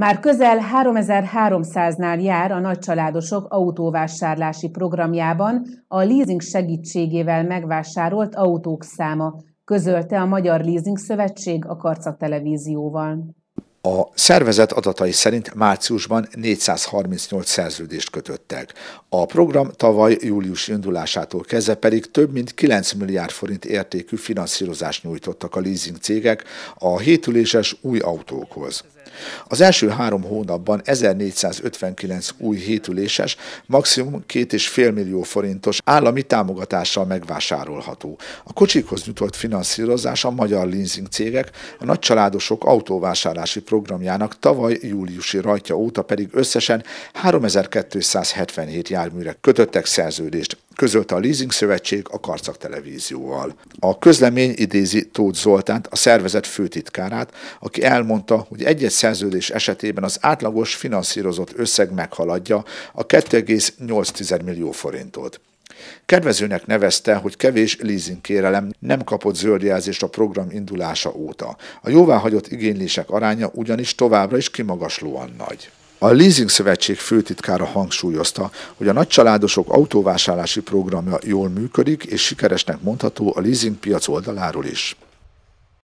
Már közel 3300-nál jár a nagycsaládosok autóvásárlási programjában a leasing segítségével megvásárolt autók száma, közölte a Magyar Leasing Szövetség a Karca Televízióval. A szervezet adatai szerint márciusban 438 szerződést kötöttek. A program tavaly július indulásától kezdve pedig több mint 9 milliárd forint értékű finanszírozást nyújtottak a leasing cégek a hétüléses új autókhoz. Az első három hónapban 1459 új hétüléses, maximum 2,5 millió forintos állami támogatással megvásárolható. A kocsikhoz nyújtott finanszírozás a magyar leasing cégek, a nagycsaládosok autóvásárlási programjának tavaly júliusi rajtja óta pedig összesen 3277 járműre kötöttek szerződést közölte a Leasing Szövetség a Karcak Televízióval. A közlemény idézi Tóth Zoltánt, a szervezet főtitkárát, aki elmondta, hogy egy-egy szerződés esetében az átlagos finanszírozott összeg meghaladja a 2,8 millió forintot. Kedvezőnek nevezte, hogy kevés leasing kérelem nem kapott zöldjelzést a program indulása óta. A jóváhagyott igénylések aránya ugyanis továbbra is kimagaslóan nagy. A Leasing Szövetség főtitkára hangsúlyozta, hogy a nagycsaládosok autóvásárlási programja jól működik, és sikeresnek mondható a leasing piac oldaláról is.